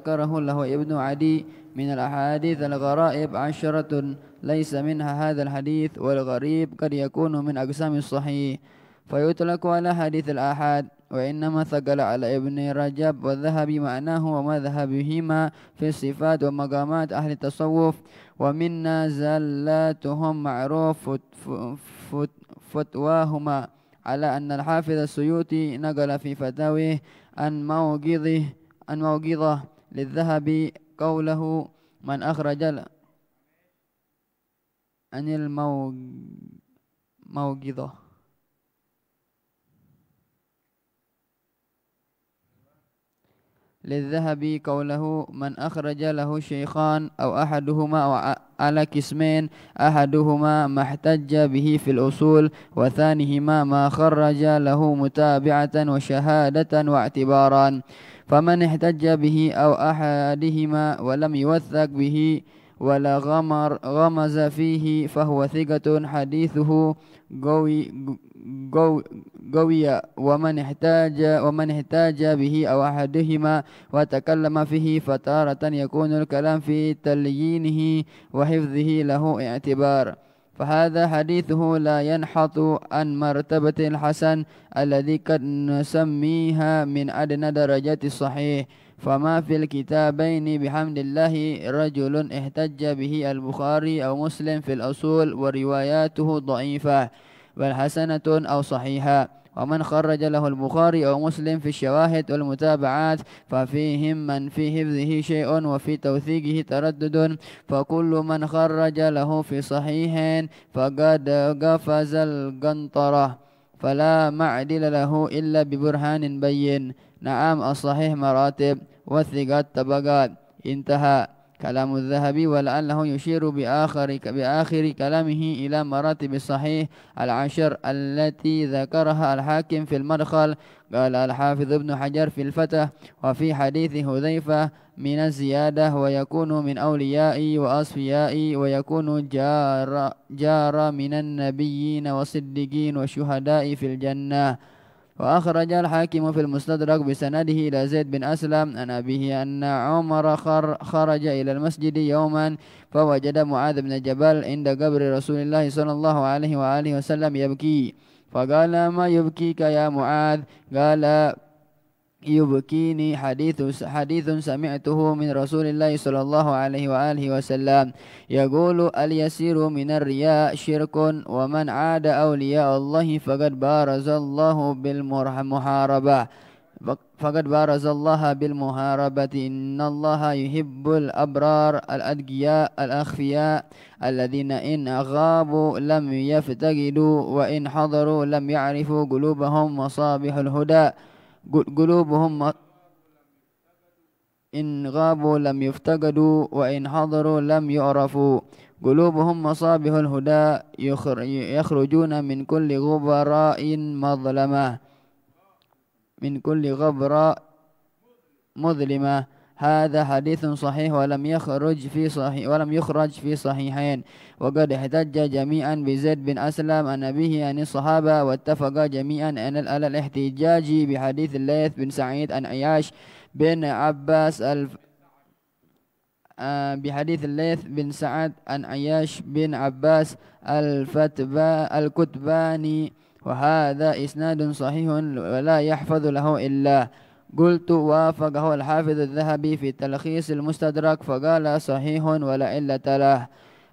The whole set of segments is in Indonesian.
ذكره له ابن عدي من الأحاديث الغرائب عشرة ليس منها هذا الحديث والغريب قد يكون من أقسام الصحيح فيطلق على حديث الآحاد وإنما ثقل على ابن رجب والذهبي معناه ومذهبهما في الصفات ومقامات أهل التصوف ومنا زلاتهم معروف فتواهما على أن الحافظ السيوطي نقل في فتاويه أن موقظه عن موقظه للذهبي قوله من أخرج عن الموقظة للذهبي قوله من أخرج له شيخان أو أحدهما أو على قسمين أحدهما ما احتج به في الأصول وثانيهما ما خرج له متابعة وشهادة واعتبارا فمن احتج به أو أحدهما ولم يوثق به ولا غمر غمز فيه فهو ثقة حديثه قوي قوي قوية ومن احتاج ومن احتاج به أو أحدهما وتكلم فيه فتارة يكون الكلام في تليينه وحفظه له اعتبار فهذا حديثه لا ينحط عن مرتبة الحسن الذي قد نسميها من أدنى درجات الصحيح فما في الكتابين بحمد الله رجل احتج به البخاري أو مسلم في الأصول ورواياته ضعيفة بل حسنة أو صحيحة ومن خرج له البخاري أو مسلم في الشواهد والمتابعات ففيهم من في حفظه شيء وفي توثيقه تردد فكل من خرج له في صحيح فقد قفز القنطرة فلا معدل له إلا ببرهان بين نعم الصحيح مراتب والثقات طبقات انتهى كلام الذهبي ولعله يشير بآخر, بآخر كلامه إلى مراتب الصحيح العشر التي ذكرها الحاكم في المدخل قال الحافظ ابن حجر في الفتح وفي حديث هذيفة من الزيادة ويكون من أوليائي وأصفيائي ويكون جار, جار من النبيين والصديقين والشهداء في الجنة وأخرج الحاكم في المستدرك بسنده إلى زيد بن أسلم عن أبيه أن عمر خر خرج إلى المسجد يوما فوجد معاذ بن جبل عند قبر رسول الله صلى الله عليه وآله وسلم يبكي فقال ما يبكيك يا معاذ قال يبكيني حديث حديث سمعته من رسول الله صلى الله عليه وآله وسلم يقول اليسير من الرياء شرك ومن عاد أولياء الله فقد بارز الله بالمحاربة فقد بارز الله بالمحاربة إن الله يحب الأبرار الأدقياء الأخفياء الذين إن غابوا لم يفتقدوا وإن حضروا لم يعرفوا قلوبهم مصابح الهدى قلوبهم إن غابوا لم يفتقدوا وإن حضروا لم يعرفوا قلوبهم مصابه الهدى يخرجون من كل غبراء مظلمة من كل غبراء مظلمة هذا حديث صحيح ولم يخرج في صحيح ولم يخرج في صحيحين وقد احتج جميعا بزيد بن أسلم عن أبيه عن الصحابة واتفقا جميعا ان الاحتجاج بحديث الليث بن سعيد عن عياش بن عباس الف آه، بحديث الليث بن سعد عن عياش بن عباس الفتبا الكتباني وهذا إسناد صحيح ولا يحفظ له إلا قلت وافقه الحافظ الذهبي في تلخيص المستدرك فقال صحيح ولا علة له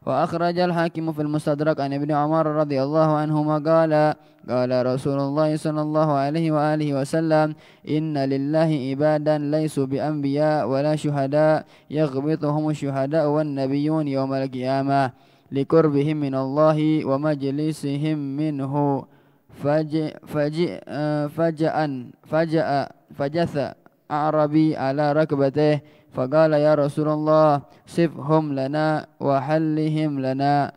وأخرج الحاكم في المستدرك عن ابن عمر رضي الله عنهما قال قال رسول الله صلى الله عليه وآله وسلم إن لله عبادا ليسوا بأنبياء ولا شهداء يغبطهم الشهداء والنبيون يوم القيامة لقربهم من الله ومجلسهم منه آه، فجأ فجأ فجأ, فجأ فجث أعربي على ركبته فقال يا رسول الله صفهم لنا وحلهم لنا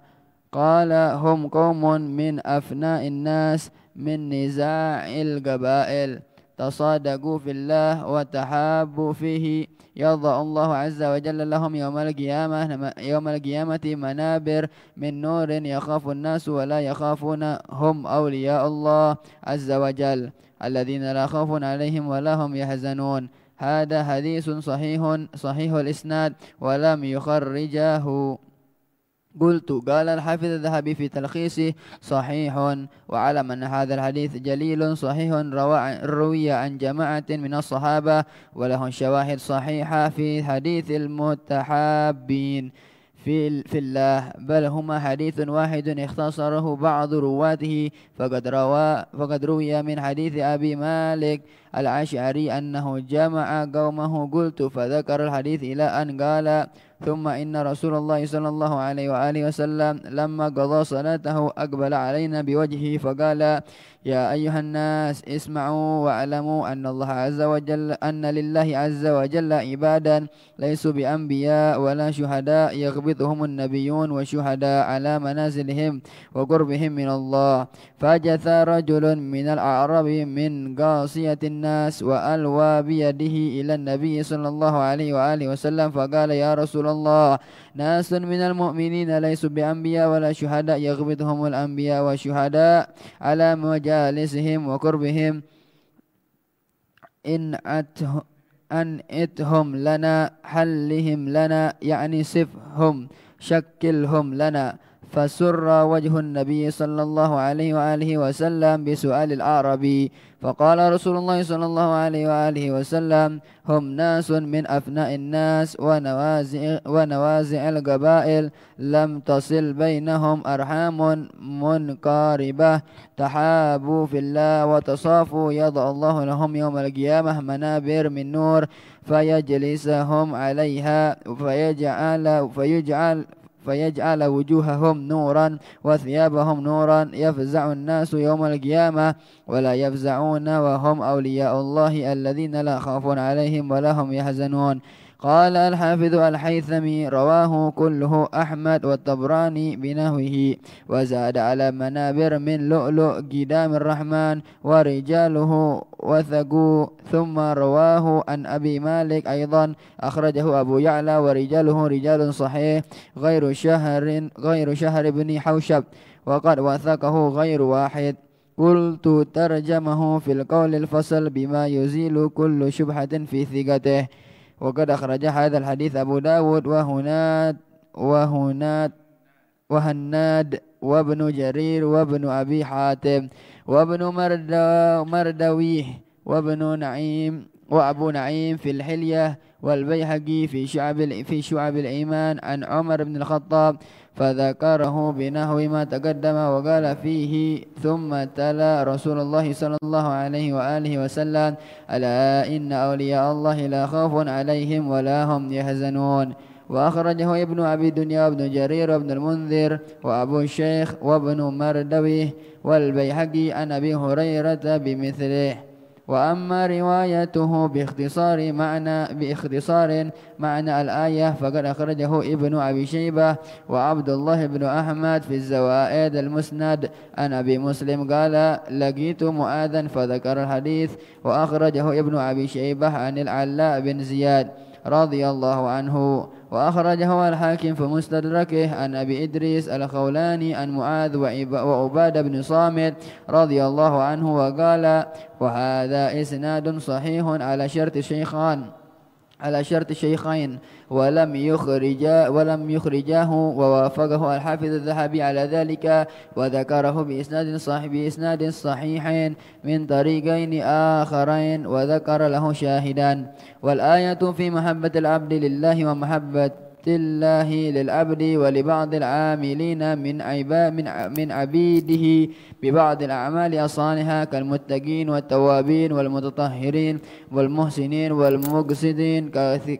قال هم قوم من أفناء الناس من نزاع القبائل تصادقوا في الله وتحابوا فيه يرضى الله عز وجل لهم يوم القيامة يوم القيامة منابر من نور يخاف الناس ولا يخافون هم أولياء الله عز وجل الذين لا خوف عليهم ولا هم يحزنون هذا حديث صحيح صحيح الإسناد ولم يخرجه قلت قال الحافظ الذهبي في تلخيصه صحيح وعلم أن هذا الحديث جليل صحيح روي عن جماعة من الصحابة وله شواهد صحيحة في حديث المتحابين في, في الله بل هما حديث واحد اختصره بعض رواته فقد روى فقد روي من حديث أبي مالك الأشعري أنه جمع قومه قلت فذكر الحديث إلى أن قال ثم إن رسول الله صلى الله عليه وآله وسلم لما قضى صلاته أقبل علينا بوجهه فقال يا أيها الناس اسمعوا واعلموا أن الله عز وجل أن لله عز وجل عبادا ليسوا بأنبياء ولا شهداء يغبطهم النبيون والشهداء على منازلهم وقربهم من الله فجث رجل من الأعراب من قاصية الناس وألوى بيده إلى النبي صلى الله عليه وآله وسلم فقال يا رسول الله ناس من المؤمنين ليسوا بأنبياء ولا شهداء يغبطهم الأنبياء والشهداء على مجالسهم وقربهم إن أته أن إتهم لنا حلهم لنا يعني صفهم شكلهم لنا فسر وجه النبي صلى الله عليه وآله وسلم بسؤال الأعرابي فقال رسول الله صلى الله عليه وآله وسلم هم ناس من أفناء الناس ونوازع, ونوازع القبائل لم تصل بينهم أرحام منقاربة تحابوا في الله وتصافوا يضع الله لهم يوم القيامة منابر من نور فيجلسهم عليها فيجعل فيجعل فيجعل وجوههم نورا وثيابهم نورا يفزع الناس يوم القيامة ولا يفزعون وهم أولياء الله الذين لا خوف عليهم ولا هم يحزنون قال الحافظ الحيثمي رواه كله أحمد والطبراني بنهوه وزاد على منابر من لؤلؤ قدام الرحمن ورجاله وثقوا ثم رواه عن أبي مالك أيضا أخرجه أبو يعلى ورجاله رجال صحيح غير شهر غير شهر بن حوشب وقد وثقه غير واحد قلت ترجمه في القول الفصل بما يزيل كل شبهة في ثقته وقد أخرج هذا الحديث أبو داود وهناد وهناد وهناد وابن جرير وابن أبي حاتم وابن مردويه وابن نعيم وأبو نعيم في الحلية والبيهقي في شعب في شعب الإيمان عن عمر بن الخطاب فذكره بنحو ما تقدم وقال فيه ثم تلا رسول الله صلى الله عليه وآله وسلم ألا إن أولياء الله لا خوف عليهم ولا هم يحزنون وأخرجه ابن أبي الدنيا وابن جرير وابن المنذر وأبو الشيخ وابن مردويه والبيحقي عن أبي هريرة بمثله وأما روايته باختصار معنى باختصار معنى الآية فقد أخرجه ابن أبي شيبة وعبد الله بن أحمد في الزوائد المسند عن أبي مسلم قال لقيت مؤاذا فذكر الحديث وأخرجه ابن أبي شيبة عن العلاء بن زياد رضي الله عنه وأخرجه الحاكم في مستدركه عن أبي إدريس الخولاني عن معاذ وعبادة بن صامت رضي الله عنه وقال وهذا إسناد صحيح على شرط الشيخان على شرط الشيخين ولم يخرجا ولم يخرجاه ووافقه الحافظ الذهبي على ذلك وذكره بإسناد صحيح بإسناد صحيح من طريقين آخرين وذكر له شاهدان والآية في محبة العبد لله ومحبة الله للعبد ولبعض العاملين من من من عبيده ببعض الأعمال الصالحة كالمتقين والتوابين والمتطهرين والمحسنين والمقصدين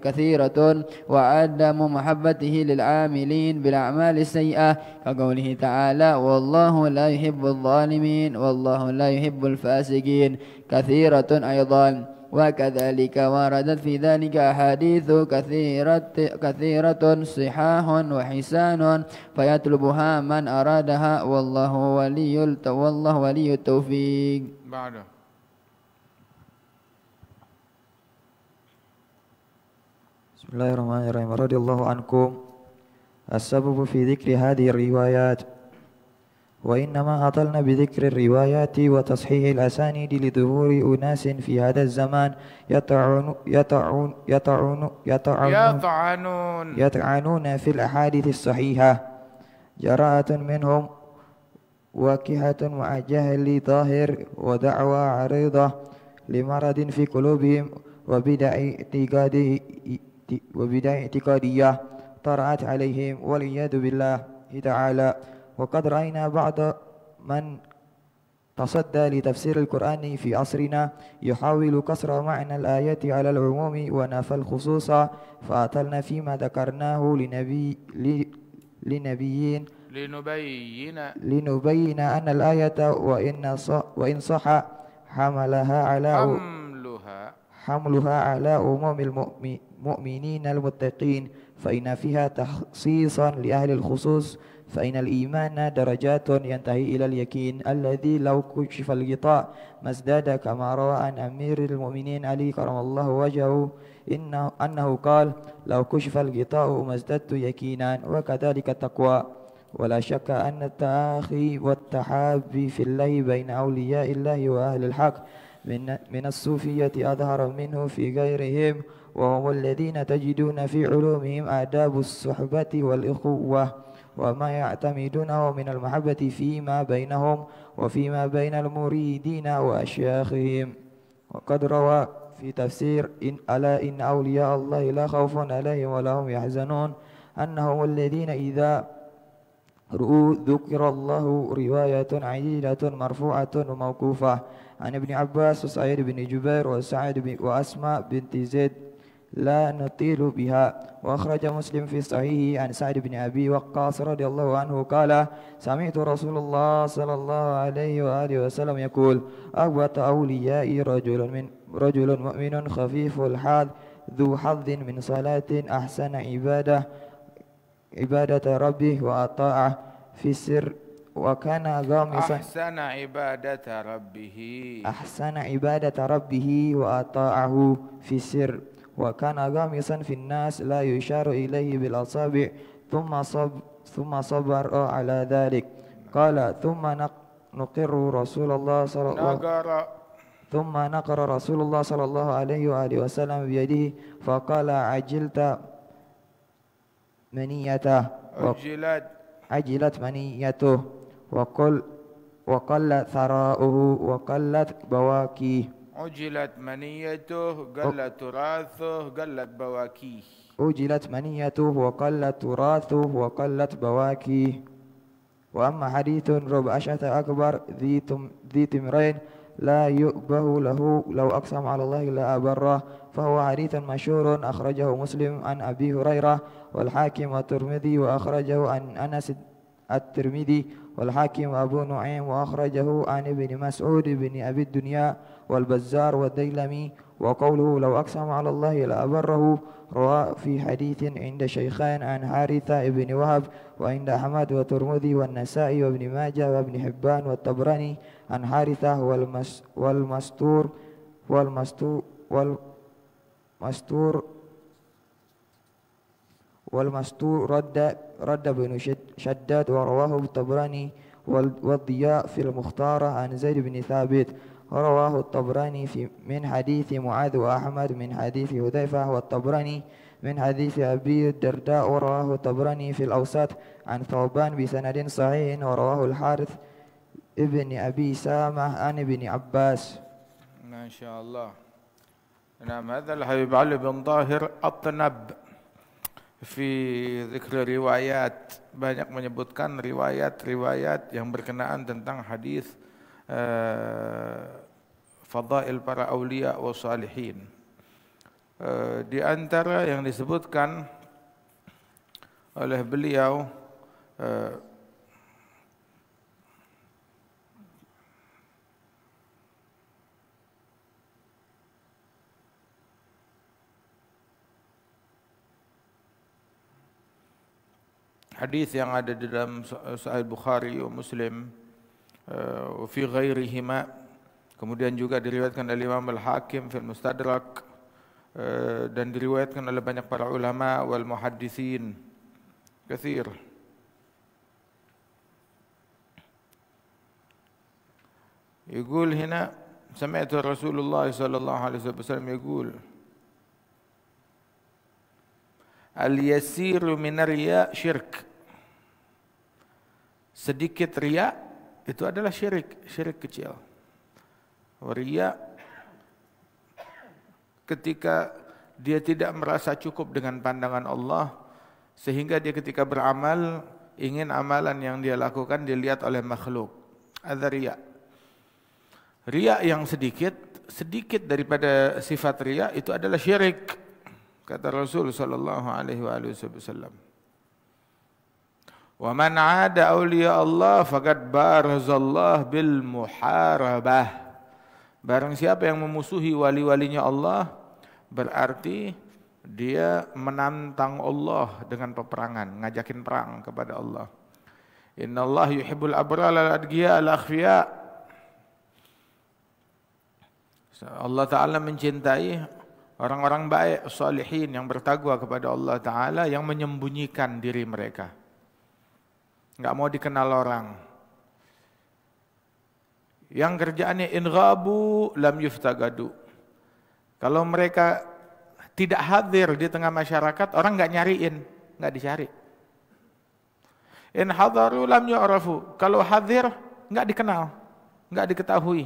كثيرة وعدم محبته للعاملين بالأعمال السيئة كقوله تعالى والله لا يحب الظالمين والله لا يحب الفاسقين كثيرة أيضا وكذلك وردت في ذلك أحاديث كثيرة, كثيرة صحاح وحسان فيطلبها من أرادها والله ولي والله ولي التوفيق بعد بسم الله الرحمن الرحيم رضي الله عنكم السبب في ذكر هذه الروايات وإنما أطلنا بذكر الروايات وتصحيح الأسانيد لظهور أناس في هذا الزمان يطعن يطعن يطعن يطعنون يطعنون في الأحاديث الصحيحة جراءة منهم واكهة مع جهل ظاهر ودعوى عريضة لمرض في قلوبهم وبدع وبدع اعتقادية طرأت عليهم والعياذ بالله تعالى وقد رأينا بعض من تصدى لتفسير القرآن في عصرنا يحاول كسر معنى الآيات على العموم ونفى الخصوص فأطلنا فيما ذكرناه لنبي لنبيين لنبين لنبين أن الآية وإن وإن صح حملها على حملها حملها على عموم المؤمنين المتقين فإن فيها تخصيصا لأهل الخصوص فإن الإيمان درجات ينتهي إلى اليقين الذي لو كشف الغطاء ما ازداد كما روى عن أمير المؤمنين علي كرم الله وجهه إنه أنه قال لو كشف الغطاء ما ازددت يقينا وكذلك التقوى ولا شك أن التآخي والتحابي في الله بين أولياء الله وأهل الحق من, من الصوفية أظهر منه في غيرهم وهم الذين تجدون في علومهم آداب الصحبة والإخوة وما يعتمدونه من المحبة فيما بينهم وفيما بين المريدين وأشياخهم وقد روى في تفسير إن ألا إن أولياء الله لا خوف عليهم ولا هم يحزنون أنهم الذين إذا رؤوا ذكر الله رواية عديدة مرفوعة وموقوفة عن ابن عباس وسعيد بن جبير وسعيد وأسماء بنت زيد لا نطيل بها وأخرج مسلم في صحيحه عن سعد بن أبي وقاص رضي الله عنه قال سمعت رسول الله صلى الله عليه وآله وسلم يقول أبت أوليائي رجل من رجل مؤمن خفيف الحال ذو حظ من صلاة أحسن عبادة عبادة ربه وأطاعه في السر وكان غامصا أحسن عبادة ربه أحسن عبادة ربه وأطاعه في السر وكان غامسا في الناس لا يشار إليه بالأصابع ثم صب ثم صبر على ذلك قال ثم نقر رسول الله صلى الله عليه ثم نقر رسول الله صلى الله عليه وآله وسلم بيده فقال عجلت منيته عجلت عجلت منيته وقل وقل ثراؤه وقلت بواكيه عجلت منيته قل تراثه قلت بواكيه عجلت منيته وقلت تراثه وقلت بواكيه وأما حديث ربعشة أكبر ذي, تم ذي تمرين لا يؤبه له لو أقسم على الله لا أبره فهو حديث مشهور أخرجه مسلم عن أبي هريرة والحاكم والترمذي وأخرجه عن أنس الترمذي والحاكم أبو نعيم وأخرجه عن ابن مسعود بن أبي الدنيا والبزار والديلمي وقوله لو أقسم على الله لأبره روى في حديث عند شيخان عن حارثة بن وهب وعند أحمد وترمذي والنسائي وابن ماجه وابن حبان والطبراني عن حارثة والمس والمستور والمستور والمستور والمستور رد رد بن شداد ورواه الطبراني والضياء في المختارة عن زيد بن ثابت رواه الطبراني في من حديث معاذ وأحمد من حديث هذيفة والطبراني من حديث أبي الدرداء ورواه الطبراني في الأوساط عن ثوبان بسند صحيح ورواه الحارث ابن أبي سامة عن ابن عباس ما شاء الله نعم هذا الحبيب علي بن ظاهر أطنب في ذكر riwayat banyak menyebutkan riwayat-riwayat yang berkenaan tentang hadis uh, fadail para aulia wa salihin. E, di antara yang disebutkan oleh beliau e, hadis yang ada di dalam Sahih Bukhari dan Muslim uh, fi ghairihima Kemudian juga diriwayatkan oleh Imam Al-Hakim fil Mustadrak eh, dan diriwayatkan oleh banyak para ulama wal muhaddisin. Kathir. يقول hina, سمعت رسول الله صلى الله عليه وسلم يقول اليسير من الرياء sedikit riya itu adalah syirik syirik kecil Ria ketika dia tidak merasa cukup dengan pandangan Allah sehingga dia ketika beramal ingin amalan yang dia lakukan dilihat oleh makhluk. Ada ria. Ria yang sedikit, sedikit daripada sifat ria itu adalah syirik. Kata Rasul sallallahu alaihi wasallam. Wa man 'ada auliya Allah faqad bil muharabah. Barang siapa yang memusuhi wali-walinya Allah berarti dia menantang Allah dengan peperangan, ngajakin perang kepada Allah. Inna Allah yuhibbul abrala al-adgiya al-akhfiya. Allah Ta'ala mencintai orang-orang baik, salihin yang bertagwa kepada Allah Ta'ala yang menyembunyikan diri mereka. Enggak mau dikenal orang yang kerjaannya inghabu lam yuftagadu. Kalau mereka tidak hadir di tengah masyarakat, orang nggak nyariin, nggak dicari. In hadaru lam yu'rafu. Kalau hadir nggak dikenal, nggak diketahui,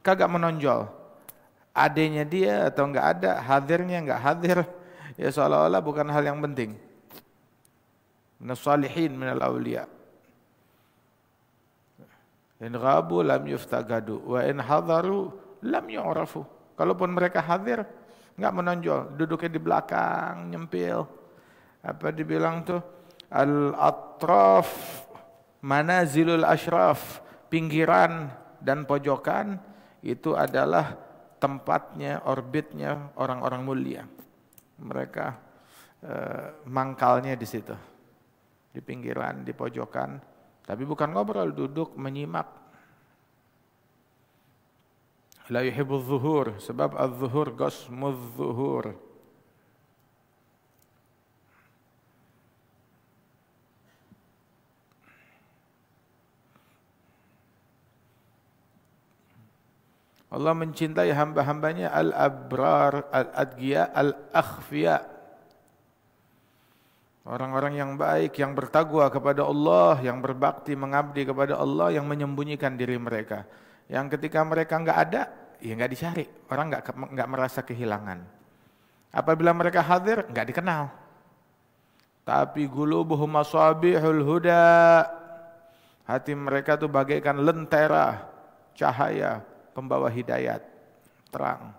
kagak menonjol. Adanya dia atau nggak ada, hadirnya nggak hadir, ya seolah-olah bukan hal yang penting. Nasalihin minal awliya. In ghabu lam yuftagadu wa in hadaru lam yu'rafu. Kalaupun mereka hadir, nggak menonjol, duduknya di belakang, nyempil. Apa dibilang tuh? Al-atraf manazilul ashraf, pinggiran dan pojokan itu adalah tempatnya, orbitnya orang-orang mulia. Mereka eh, mangkalnya di situ. Di pinggiran, di pojokan tapi bukan ngobrol, duduk menyimak. La yuhibbu zuhur, sebab az-zuhur ghasmu zuhur. Allah mencintai hamba-hambanya al-abrar, al-adgiya, al-akhfiya. Orang-orang yang baik, yang bertagwa kepada Allah, yang berbakti, mengabdi kepada Allah, yang menyembunyikan diri mereka. Yang ketika mereka enggak ada, ya nggak dicari. Orang enggak, nggak merasa kehilangan. Apabila mereka hadir, enggak dikenal. Tapi gulubuhum masabihul huda. Hati mereka tuh bagaikan lentera cahaya pembawa hidayat, terang.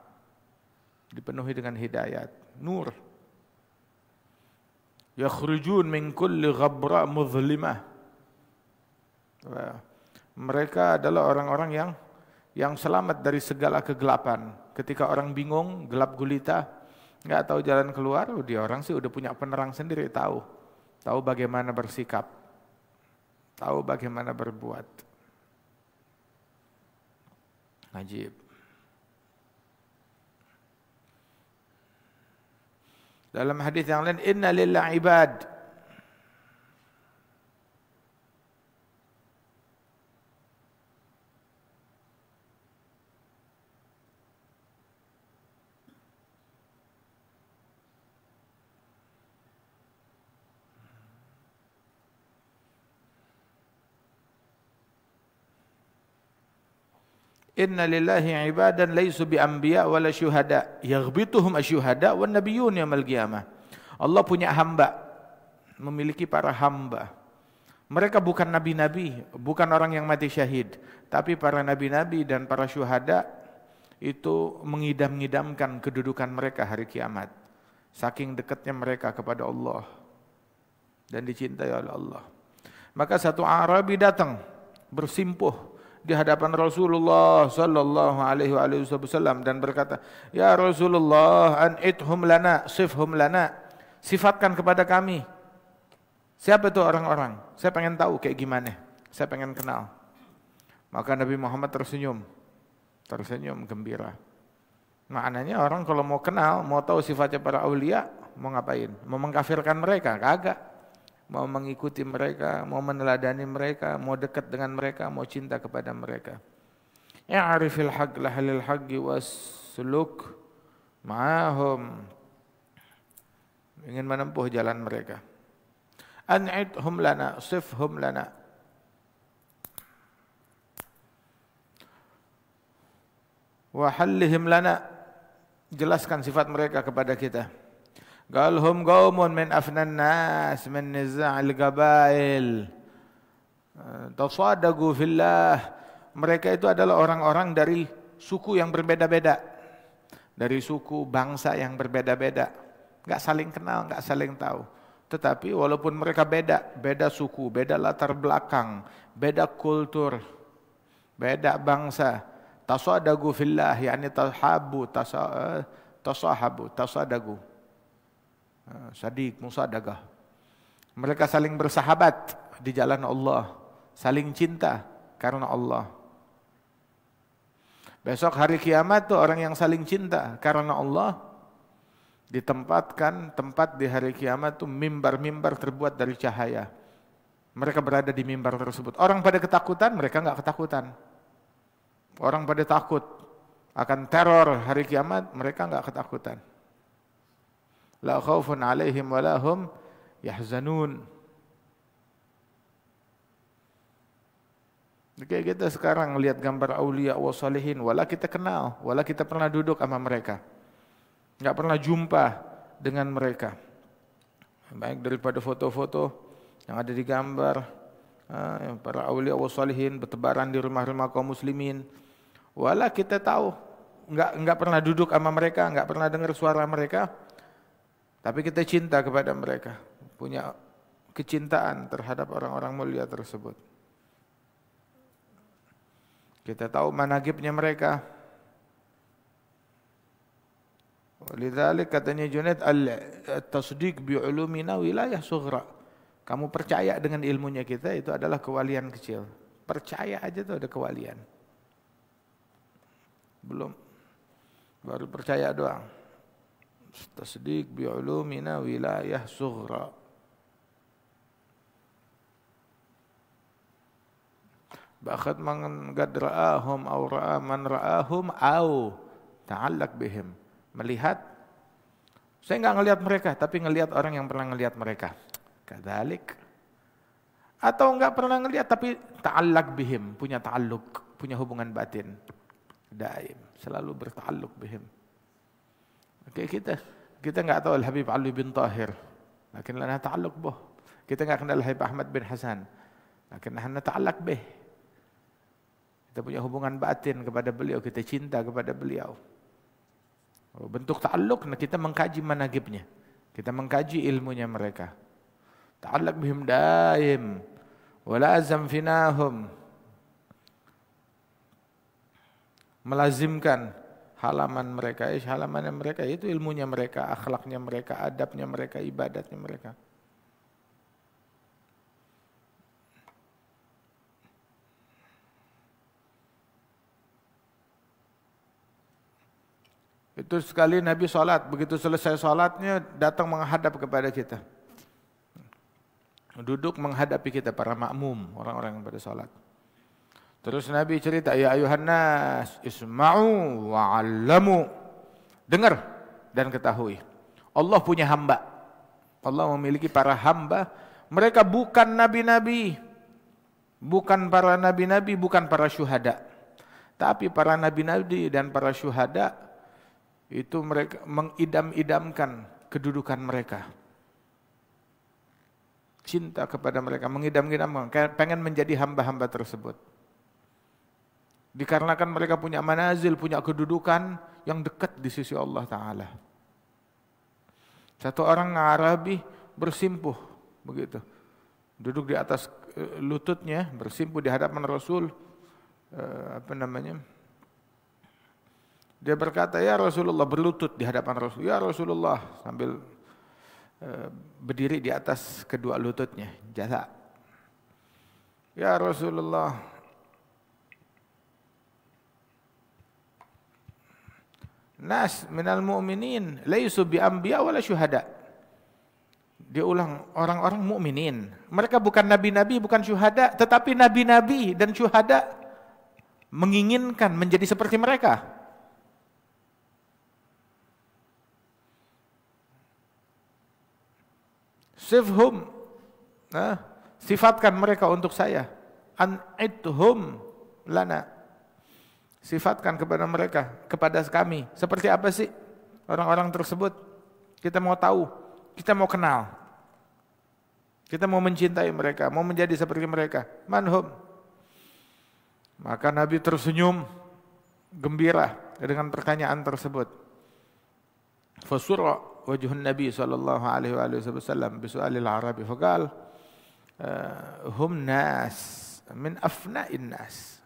Dipenuhi dengan hidayat, nur. Yakhrujun min kulli ghabra muzlimah. Mereka adalah orang-orang yang yang selamat dari segala kegelapan. Ketika orang bingung, gelap gulita, nggak tahu jalan keluar, oh, dia orang sih udah punya penerang sendiri tahu. Tahu bagaimana bersikap. Tahu bagaimana berbuat. Najib. Dalam hadis yang lain, inna lillahi ibad. Inna lillahi ibadan laisu bi anbiya wala syuhada yaghbituhum asyuhada wan nabiyyun yaumil qiyamah. Allah punya hamba memiliki para hamba. Mereka bukan nabi-nabi, bukan orang yang mati syahid, tapi para nabi-nabi dan para syuhada itu mengidam-ngidamkan kedudukan mereka hari kiamat. Saking dekatnya mereka kepada Allah dan dicintai oleh Allah. Maka satu Arabi datang bersimpuh di hadapan Rasulullah sallallahu alaihi wasallam dan berkata, "Ya Rasulullah, an ithum lana, sifhum lana." Sifatkan kepada kami. Siapa itu orang-orang? Saya pengen tahu kayak gimana. Saya pengen kenal. Maka Nabi Muhammad tersenyum. Tersenyum gembira. Maknanya orang kalau mau kenal, mau tahu sifatnya para aulia, mau ngapain? Mau mengkafirkan mereka? Kagak mau mengikuti mereka, mau meneladani mereka, mau dekat dengan mereka, mau cinta kepada mereka. Ya'rifil haq lahalil haqqi wasluk ma'ahum. Ingin menempuh jalan mereka. An'idhum lana, sifhum lana. Wahallihim lana. Jelaskan sifat mereka kepada kita. قال هم قوم من أفنى الناس من نزاع القبائل tasadaqu fillah mereka itu adalah orang-orang dari suku yang berbeda-beda dari suku bangsa yang berbeda-beda nggak saling kenal nggak saling tahu tetapi walaupun mereka beda beda suku beda latar belakang beda kultur beda bangsa tasadaqu fillah yakni tasahabu eh, tasahabu tasadagu Eh, Sadiq, dagah. Mereka saling bersahabat di jalan Allah, saling cinta karena Allah. Besok hari kiamat tuh orang yang saling cinta karena Allah ditempatkan tempat di hari kiamat tuh mimbar-mimbar terbuat dari cahaya. Mereka berada di mimbar tersebut. Orang pada ketakutan, mereka nggak ketakutan. Orang pada takut akan teror hari kiamat, mereka nggak ketakutan la khaufun alaihim wa lahum yahzanun. Kayak kita sekarang lihat gambar aulia wa salihin, wala kita kenal, wala kita pernah duduk sama mereka. Enggak pernah jumpa dengan mereka. Baik daripada foto-foto yang ada di gambar ah, para aulia wa salihin bertebaran di rumah-rumah kaum muslimin. Wala kita tahu, enggak enggak pernah duduk sama mereka, enggak pernah dengar suara mereka. Tapi kita cinta kepada mereka, punya kecintaan terhadap orang-orang mulia tersebut. Kita tahu managibnya mereka. Lidzalik katanya Junaid al tasdik biulumina wilayah sughra. Kamu percaya dengan ilmunya kita itu adalah kewalian kecil. Percaya aja tuh ada kewalian. Belum baru percaya doang tasdik ulumina wilayah sughra Bakat mengad gadraahum aw ra'a man ra'ahum aw ta'allaq bihim. Melihat saya nggak ngelihat mereka, tapi ngelihat orang yang pernah ngelihat mereka. Kadalik. Atau nggak pernah ngelihat tapi ta'allaq bihim, punya ta'alluq, punya hubungan batin. Daim, selalu bertaluk bihim. Oke, kita kita nggak tahu Al-Habib Ali bin Tahir. Lakin lana ta'alluq boh. Kita nggak kenal Al-Habib Ahmad bin Hasan. Lakin lana ta'alluq beh. Kita punya hubungan batin kepada beliau, kita cinta kepada beliau. Oh, bentuk ta'alluq kita mengkaji managibnya. Kita mengkaji ilmunya mereka. Ta'alluq bihim daim walazam finahum. Melazimkan halaman mereka, ish, halaman mereka itu ilmunya mereka, akhlaknya mereka, adabnya mereka, ibadatnya mereka. Itu sekali Nabi sholat, begitu selesai sholatnya datang menghadap kepada kita. Duduk menghadapi kita, para makmum, orang-orang yang pada sholat. Terus Nabi cerita, ya ayuhan nas, isma'u wa'allamu. Dengar dan ketahui. Allah punya hamba. Allah memiliki para hamba. Mereka bukan nabi-nabi. Bukan para nabi-nabi, bukan para syuhada. Tapi para nabi-nabi dan para syuhada itu mereka mengidam-idamkan kedudukan mereka. Cinta kepada mereka, mengidam-idamkan, pengen menjadi hamba-hamba tersebut. Dikarenakan mereka punya manazil, punya kedudukan yang dekat di sisi Allah Ta'ala. Satu orang Arabi bersimpuh, begitu. Duduk di atas eh, lututnya, bersimpuh di hadapan Rasul, eh, apa namanya, dia berkata, "Ya Rasulullah, berlutut di hadapan Rasul. Ya Rasulullah," sambil eh, berdiri di atas kedua lututnya, jasa. "Ya Rasulullah, nas minal mu'minin laisu bi anbiya wala syuhada. Diulang orang-orang mukminin. Mereka bukan nabi-nabi, bukan syuhada, tetapi nabi-nabi dan syuhada menginginkan menjadi seperti mereka. Sifhum. Nah, sifatkan mereka untuk saya. an An'idhum lana. Sifatkan kepada mereka, kepada kami. Seperti apa sih orang-orang tersebut? Kita mau tahu, kita mau kenal. Kita mau mencintai mereka, mau menjadi seperti mereka. Manhum. Maka Nabi tersenyum gembira dengan pertanyaan tersebut. Fasura wajah Nabi sallallahu alaihi wasallam bisualil Arabi faqal eh, hum nas min afna'in nas.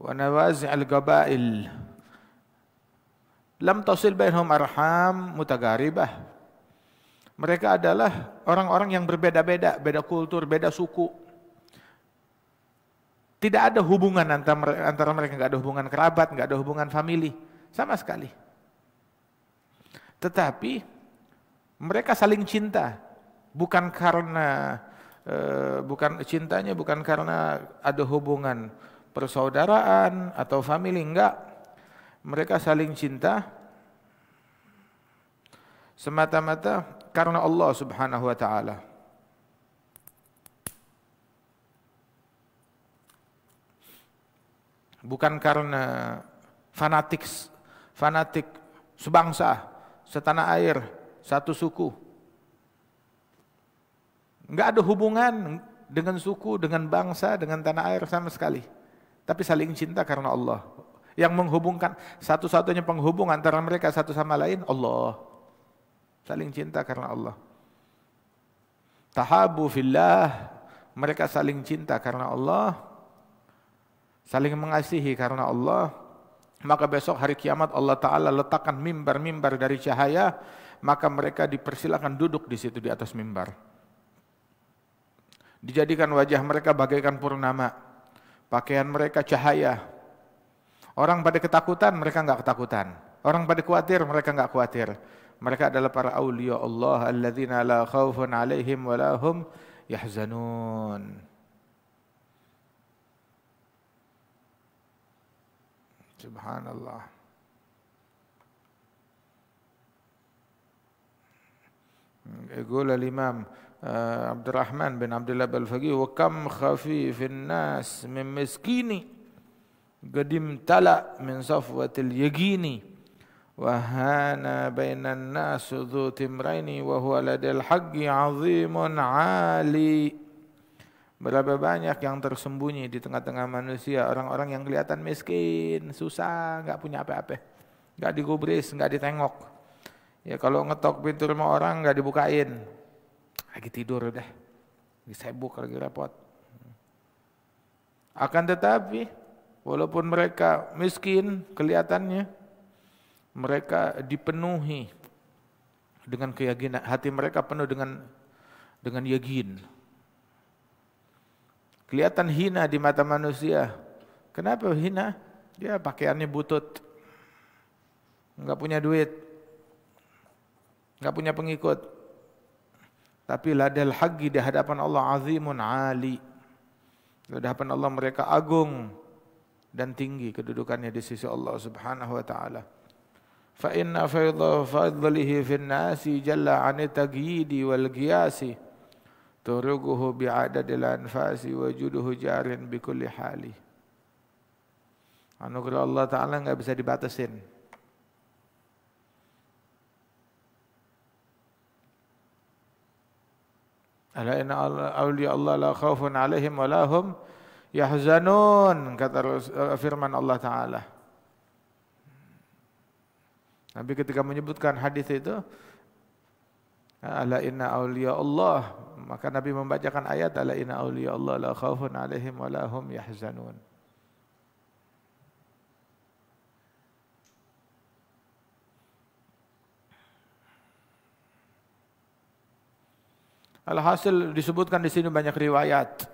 ونوازع القبائل lam Tausil bainhum arham mutagaribah mereka adalah orang-orang yang berbeda-beda, beda kultur, beda suku. Tidak ada hubungan antara, mereka, nggak ada hubungan kerabat, nggak ada hubungan family, sama sekali. Tetapi mereka saling cinta, bukan karena eh, bukan cintanya bukan karena ada hubungan persaudaraan atau family enggak. Mereka saling cinta semata-mata karena Allah Subhanahu wa taala. Bukan karena fanatik fanatik sebangsa, setanah air, satu suku. Enggak ada hubungan dengan suku, dengan bangsa, dengan tanah air sama sekali. Tapi saling cinta karena Allah. Yang menghubungkan, satu-satunya penghubung antara mereka satu sama lain, Allah. Saling cinta karena Allah. Tahabu fillah. Mereka saling cinta karena Allah. Saling mengasihi karena Allah. Maka besok hari kiamat Allah Ta'ala letakkan mimbar-mimbar dari cahaya. Maka mereka dipersilakan duduk di situ di atas mimbar. Dijadikan wajah mereka bagaikan purnama. Pakaian mereka cahaya. Orang pada ketakutan, mereka enggak ketakutan. Orang pada khawatir, mereka enggak khawatir. Mereka adalah para auliya Allah alladzina la khaufun alaihim wa lahum yahzanun. Subhanallah. يقول Imam. عبد الرحمن بن عبد الله بالفقيه وكم خفي في الناس من مسكين قد امتلأ من صفوة اليقين وهان بين الناس ذو تمرين وهو لدى الحق عظيم Ali. Berapa banyak yang tersembunyi di tengah-tengah manusia orang-orang yang kelihatan miskin, susah, nggak punya apa-apa, nggak digubris, nggak ditengok. Ya kalau ngetok pintu rumah orang nggak dibukain, lagi tidur udah. Lagi sibuk, lagi repot. Akan tetapi, walaupun mereka miskin kelihatannya, mereka dipenuhi dengan keyakinan. Hati mereka penuh dengan dengan yakin. Kelihatan hina di mata manusia. Kenapa hina? Dia ya, pakaiannya butut. nggak punya duit. nggak punya pengikut. Tapi ladal haqqi di hadapan Allah azimun ali. Di hadapan Allah mereka agung dan tinggi kedudukannya di sisi Allah Subhanahu wa taala. Fa inna fadlihi fin nasi jalla an tagyidi wal qiyasi turuguhu bi adadil anfasi wajuduhu jarin bi kulli hali. Anugerah Allah taala enggak bisa dibatasin. Ala inna awliya Allah la khawfun alaihim wa lahum yahzanun kata eh, firman Allah taala. Nabi ketika menyebutkan hadis itu ala inna awliya Allah maka Nabi membacakan ayat ala inna awliya Allah la khawfun alaihim wa lahum yahzanun. Alhasil disebutkan di sini banyak riwayat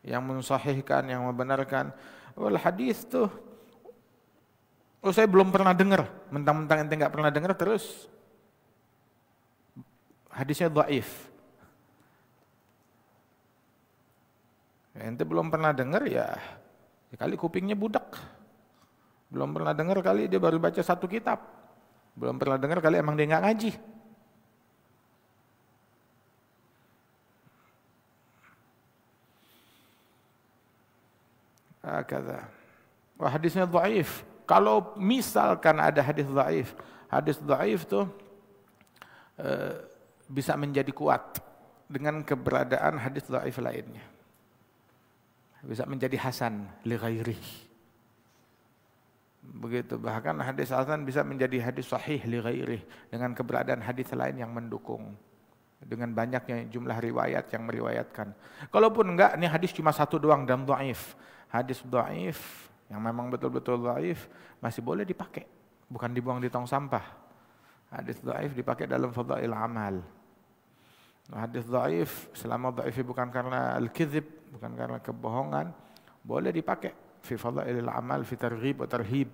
yang mensahihkan, yang membenarkan. Wal hadis tuh Oh saya belum pernah dengar, mentang-mentang ente nggak pernah dengar terus hadisnya dhaif. Ya, ente belum pernah dengar ya, ya kali kupingnya budak. Belum pernah dengar kali dia baru baca satu kitab. Belum pernah dengar kali emang dia nggak ngaji. Hakadha. Wah hadisnya dhaif. Kalau misalkan ada hadis dhaif, hadis dhaif tuh e, bisa menjadi kuat dengan keberadaan hadis dhaif lainnya. Bisa menjadi hasan li ghairi. begitu bahkan hadis hasan bisa menjadi hadis sahih li ghairi dengan keberadaan hadis lain yang mendukung dengan banyaknya jumlah riwayat yang meriwayatkan kalaupun enggak ini hadis cuma satu doang dan dhaif hadis dhaif yang memang betul-betul dhaif masih boleh dipakai, bukan dibuang di tong sampah. Hadis dhaif dipakai dalam fadhail amal. Hadis dhaif selama dhaif bukan karena al-kizib, bukan karena kebohongan, boleh dipakai fi fadhail amal fi targhib wa tarhib.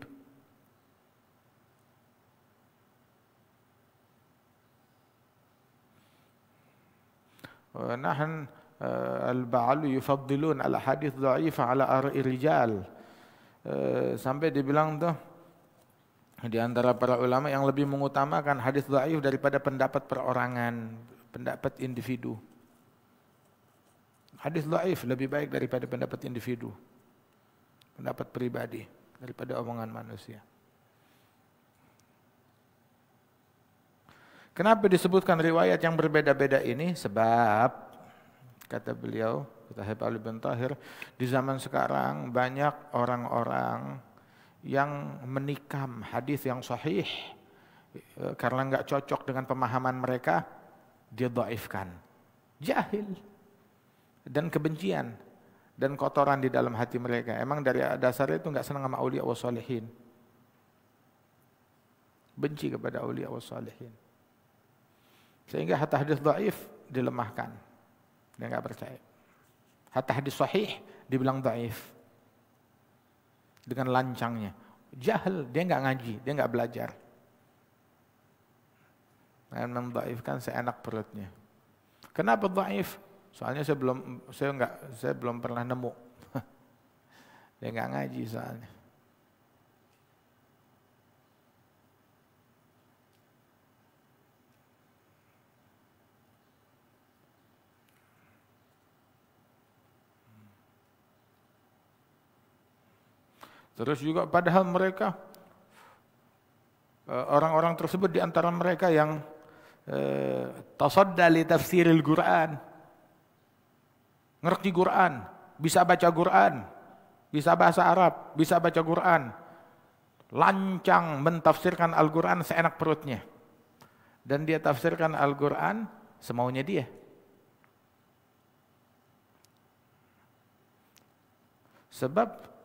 Nahan Eh, al-ba'alu yufaddilun al hadis dha'ifa ala ar'i rijal. Eh, sampai dibilang tuh di antara para ulama yang lebih mengutamakan hadis dhaif daripada pendapat perorangan, pendapat individu. Hadis dhaif lebih baik daripada pendapat individu. Pendapat pribadi daripada omongan manusia. Kenapa disebutkan riwayat yang berbeda-beda ini? Sebab Kata beliau, kata Habib bin Tahir, di zaman sekarang banyak orang-orang yang menikam hadis yang sahih e, karena nggak cocok dengan pemahaman mereka, dia doifkan. Jahil dan kebencian dan kotoran di dalam hati mereka. Emang dari dasarnya itu nggak senang sama aulia wa Benci kepada aulia wa Sehingga hatta hadis doif dilemahkan. Dia nggak percaya. Hatta hadis sahih dibilang daif dengan lancangnya. Jahil, dia nggak ngaji, dia nggak belajar. taif nah, kan seenak perutnya. Kenapa daif? Soalnya saya belum saya nggak saya belum pernah nemu. dia nggak ngaji soalnya. Terus juga padahal mereka eh, orang-orang tersebut di antara mereka yang eh, dalil tafsiril Quran. Ngerti Quran, bisa baca Quran, bisa bahasa Arab, bisa baca Quran. Lancang mentafsirkan Al-Quran seenak perutnya. Dan dia tafsirkan Al-Quran semaunya dia. Sebab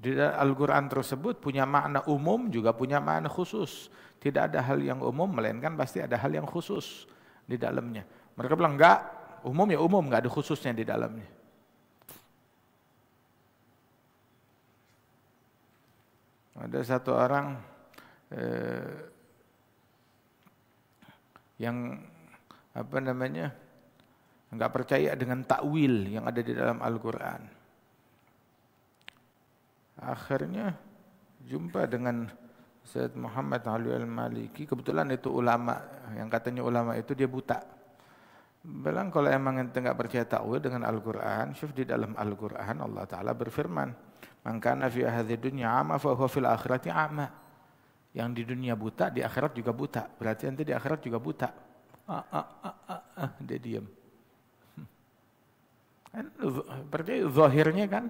di eh, Al-Quran tersebut punya makna umum juga punya makna khusus. Tidak ada hal yang umum, melainkan pasti ada hal yang khusus di dalamnya. Mereka bilang, enggak, umum ya umum, enggak ada khususnya di dalamnya. Ada satu orang eh, yang apa namanya, enggak percaya dengan takwil yang ada di dalam Al-Quran akhirnya jumpa dengan Said Muhammad Ali Al-Maliki. Kebetulan itu ulama, yang katanya ulama itu dia buta. Bilang kalau emang ente nggak percaya takwil dengan Al-Qur'an, syuf di dalam Al-Qur'an Allah taala berfirman, "Man kana fi hadhihi dunya ama fa huwa fil akhirati ama." Yang di dunia buta, di akhirat juga buta. Berarti nanti di akhirat juga buta. Ah, ah, ah, ah, ah. dia diam. Berarti kan, zahirnya kan?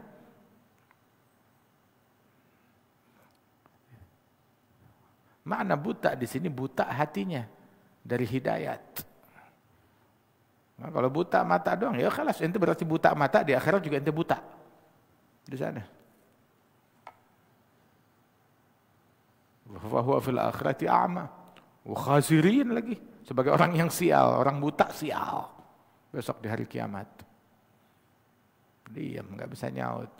Makna buta di sini buta hatinya dari hidayat. Nah, kalau buta mata doang ya kelas ente berarti buta mata di akhirat juga ente buta. Di sana. Wa huwa fil akhirati a'ma wa khasirin lagi sebagai orang yang sial, orang buta sial besok di hari kiamat. Diam nggak bisa nyaut.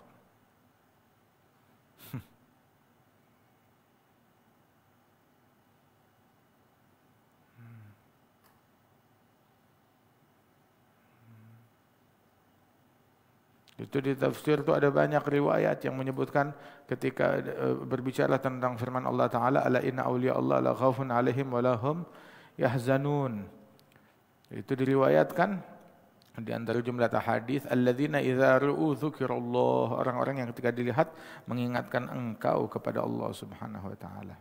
Itu di tafsir itu ada banyak riwayat yang menyebutkan ketika eh, berbicara tentang firman Allah Ta'ala ala inna awliya Allah la khawfun alaihim walahum yahzanun. Itu diriwayatkan di antara jumlah hadis alladzina idza ru'u dzukirallah orang-orang yang ketika dilihat mengingatkan engkau kepada Allah Subhanahu wa taala.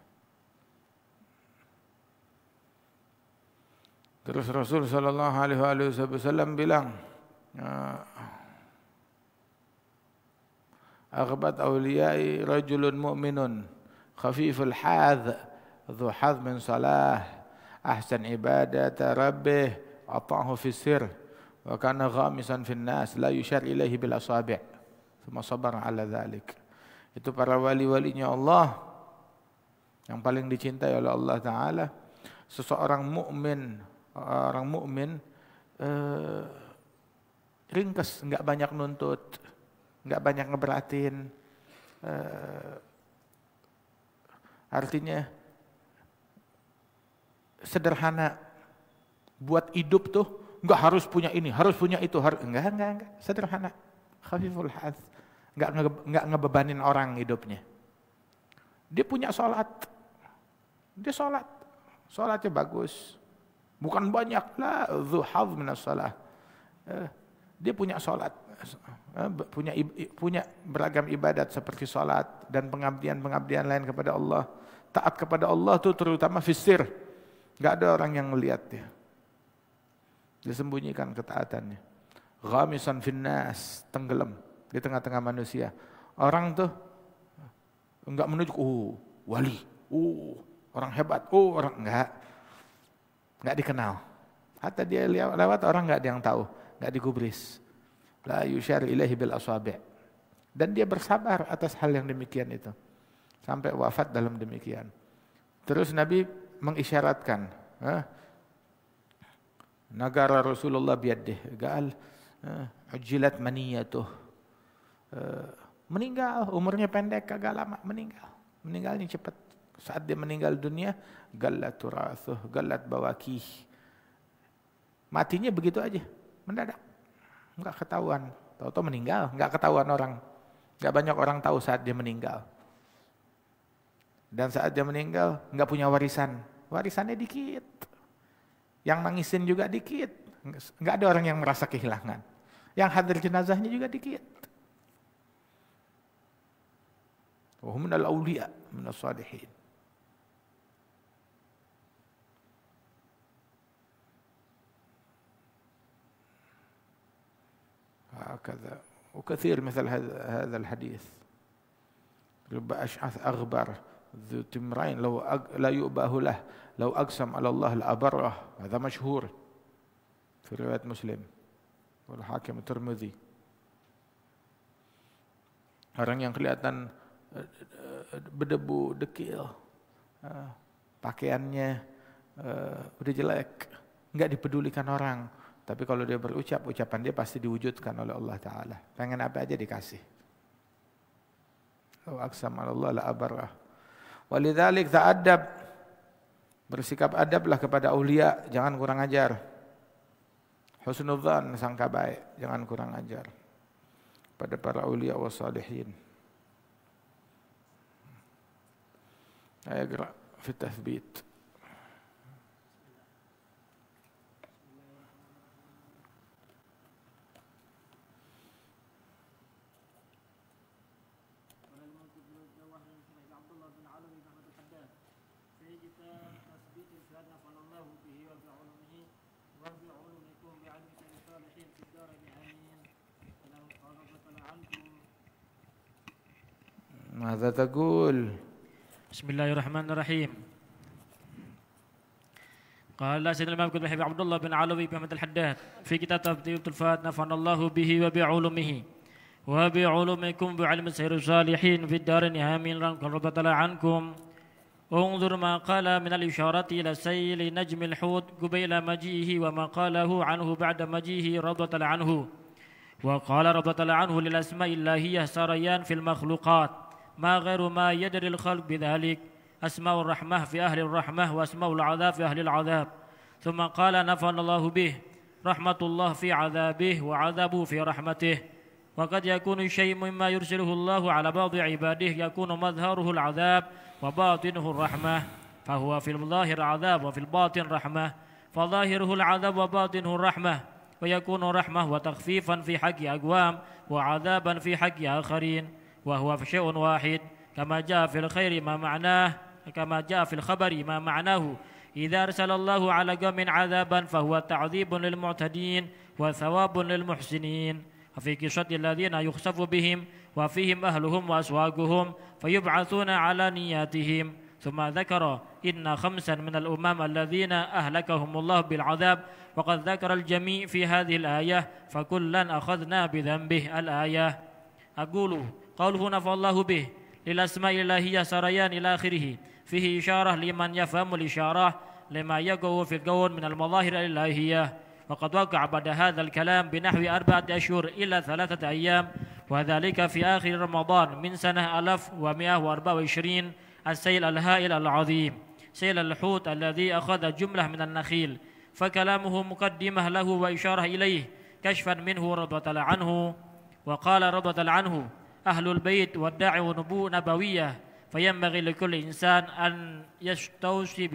Terus Rasul sallallahu alaihi wasallam bilang, ya, akhbat awliyai rajulun mu'minun khafiful hadh dhu hadh min salah ahsan ibadata rabbih atahu fi sir wa kana ghamisan fin nas la yushar ilahi bil asabi' thumma sabar ala dhalik itu para wali-walinya Allah yang paling dicintai oleh Allah taala seseorang mukmin orang mukmin eh, ringkas nggak banyak nuntut nggak banyak ngeberatin. Uh, eh, artinya sederhana. Buat hidup tuh nggak harus punya ini, harus punya itu, harus enggak enggak enggak sederhana. Khafiful haz. nggak nggak ngebebanin orang hidupnya. Dia punya sholat. Dia sholat. Sholatnya bagus. Bukan banyak lah. zuhaf minas sholat. Eh, dia punya sholat Eh, punya punya beragam ibadat seperti salat dan pengabdian-pengabdian lain kepada Allah. Taat kepada Allah itu terutama fisir. Enggak ada orang yang melihat dia. Disembunyikan ketaatannya. Ghamisan finnas, tenggelam di tengah-tengah manusia. Orang tuh enggak menunjuk oh wali, oh orang hebat, oh orang enggak. Enggak dikenal. Hatta dia lewat orang enggak ada yang tahu, enggak digubris La yushar ilaihi bil aswabi'. Dan dia bersabar atas hal yang demikian itu. Sampai wafat dalam demikian. Terus Nabi mengisyaratkan. Eh, Nagara Rasulullah biaddih. Gaal eh, ujilat maniyatuh. Eh, meninggal, umurnya pendek, kagak lama meninggal. Meninggalnya cepat. Saat dia meninggal dunia, galat turasuh, galat bawakih. Matinya begitu aja, mendadak nggak ketahuan. Tahu-tahu meninggal, nggak ketahuan orang. Nggak banyak orang tahu saat dia meninggal. Dan saat dia meninggal, nggak punya warisan. Warisannya dikit. Yang nangisin juga dikit. Nggak ada orang yang merasa kehilangan. Yang hadir jenazahnya juga dikit. Wahum minal awliya, minas salihin. هكذا وكثير مثل هذا الحديث يبقى أشعث أغبر ذو تمرين لو أق... لا يؤبه له لو أقسم على الله لأبره هذا مشهور في رواية مسلم والحاكم الترمذي orang yang kelihatan berdebu dekil pakaiannya udah jelek nggak dipedulikan orang tapi kalau dia berucap, ucapan dia pasti diwujudkan oleh Allah Ta'ala. Pengen apa aja dikasih. Lau aksam Allah la abarah. Walidhalik ta'adab. Bersikap adablah kepada ulia, jangan kurang ajar. Husnudhan, sangka baik, jangan kurang ajar. Pada para ulia wa salihin. Ayah gerak fitah الرحمن الرحيم قال سيدنا الإمام كتب الحبيب عبد الله بن علوي بن الحداد في كتاب تفضيل الفات نفعنا الله به وبعلومه وبعلومكم بعلم سير الصالحين في الدارين آمين رب تعالى عنكم انظر ما قال من الإشارة إلى سيل نجم الحوت قبيل مجيئه وما قاله عنه بعد مجيئه رضى عنه وقال رضى عنه للأسماء هي سريان في المخلوقات ما غير ما يدري الخلق بذلك أسماء الرحمة في أهل الرحمة وأسماء العذاب في أهل العذاب ثم قال نفعنا الله به رحمة الله في عذابه وعذابه في رحمته وقد يكون شيء مما يرسله الله على بعض عباده يكون مظهره العذاب وباطنه الرحمة فهو في الظاهر عذاب وفي الباطن رحمة فظاهره العذاب وباطنه الرحمة ويكون رحمة وتخفيفا في حق أقوام وعذابا في حق آخرين وهو في شيء واحد كما جاء في الخير ما معناه كما جاء في الخبر ما معناه إذا أرسل الله على قوم عذابا فهو تعذيب للمعتدين وثواب للمحسنين وفي قصة الذين يخسف بهم وفيهم أهلهم وأسواقهم فيبعثون على نياتهم ثم ذكر إن خمسا من الأمم الذين أهلكهم الله بالعذاب وقد ذكر الجميع في هذه الآية فكلا أخذنا بذنبه الآية أقول قوله نفى الله به للأسماء الإلهية سريان إلى آخره فيه إشارة لمن يفهم الإشارة لما يقع في الكون من المظاهر الإلهية وقد وقع بعد هذا الكلام بنحو أربعة أشهر إلى ثلاثة أيام وذلك في آخر رمضان من سنة 1124 السيل الهائل العظيم سيل الحوت الذي أخذ جملة من النخيل فكلامه مقدمة له وإشارة إليه كشفا منه رضوة عنه وقال رضوة عنه أهل البيت والداعي نبوة نبوية فينبغي لكل إنسان أن يستوصي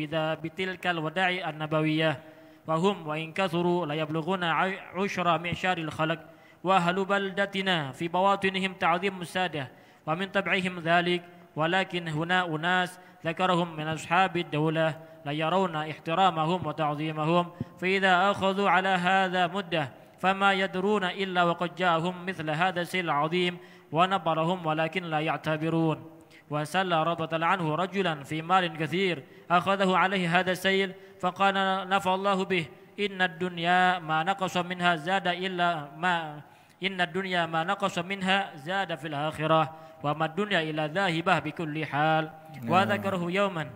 بتلك الوداع النبوية وهم وإن كثروا ليبلغون عشر معشار الخلق وأهل بلدتنا في بواطنهم تعظيم السادة ومن طبعهم ذلك ولكن هنا أناس ذكرهم من أصحاب الدولة لا يرون احترامهم وتعظيمهم فإذا أخذوا على هذا مدة فما يدرون إلا وقد جاءهم مثل هذا السيل العظيم ونبرهم ولكن لا يعتبرون وسلى رضى عنه رجلا في مال كثير أخذه عليه هذا السيل فقال نفى الله به إن الدنيا ما نقص منها زاد إلا ما إن الدنيا ما نقص منها زاد في الآخرة وما الدنيا إلا ذاهبة بكل حال نعم. وذكره يوما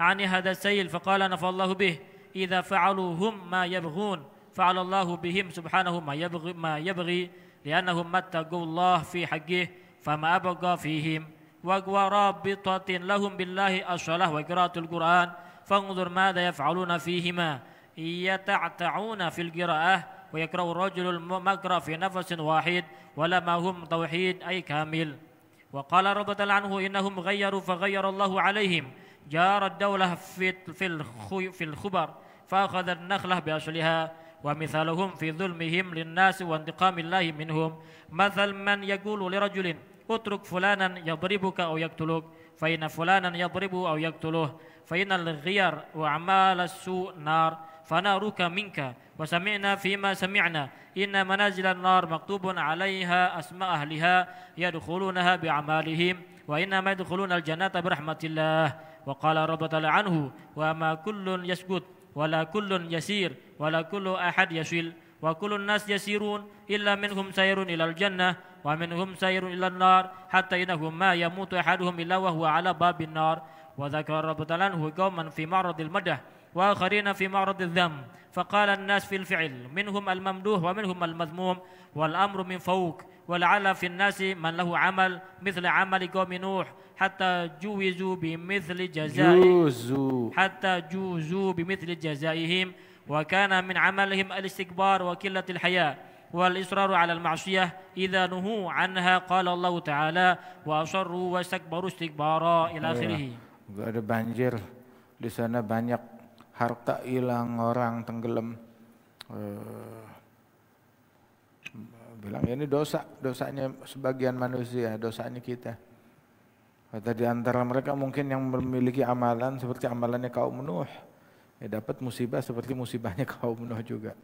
عن هذا السيل فقال نفى الله به إذا فعلوا هم ما يبغون فعل الله بهم سبحانه ما يبغي, ما يبغي لأنهم متقوا الله في حقه فما أبقى فيهم ورابطة لهم بالله الصلاة وقراءة القرآن فانظر ماذا يفعلون فيهما يتعتعون في القراءة ويقرأ الرجل المقرأ في نفس واحد ولما هم توحيد أي كامل وقال رب الله عنه إنهم غيروا فغير الله عليهم جار الدولة في في الخبر فأخذ النخلة بأصلها ومثالهم في ظلمهم للناس وانتقام الله منهم مثل من يقول لرجل utruk fulanan yadribuka aw yaqtuluk fa inna fulanan yadribu aw yaqtuluh fa innal ghiyar wa amala su nar fanaruka minka wa sami'na fima sami'na inna manazil nar maktubun 'alayha asma ahliha yadkhulunaha bi'amalihim wa inna ma yadkhuluna al-jannata bi rahmatillah wa qala rabbu anhu wa ma kullun kullun yasir kullu ahad yasil وكل الناس يسيرون إلا منهم سير إلى الجنة ومنهم سير إلى النار حتى إنه ما يموت أحدهم إلا وهو على باب النار وذكر رب عنه قوما في معرض المدح وآخرين في معرض الذم فقال الناس في الفعل منهم الممدوح ومنهم المذموم والأمر من فوق ولعل في الناس من له عمل مثل عمل قوم نوح حتى جوزوا بمثل جزائهم حتى جوزوا بمثل جزائهم wa kana min amalihim al-istikbar wa qillatil haya wal israru 'ala al-ma'siyah idza nuhu 'anha qala Allah Ta'ala wa asarru wa istakbaru istikbara ila iya. akhirih. Ada banjir di sana banyak harta hilang orang tenggelam. Eh, bilang ya, ini dosa, dosanya sebagian manusia, dosanya kita. Kata di antara mereka mungkin yang memiliki amalan seperti amalannya kaum Nuh ya dapat musibah seperti musibahnya kaum Nuh juga.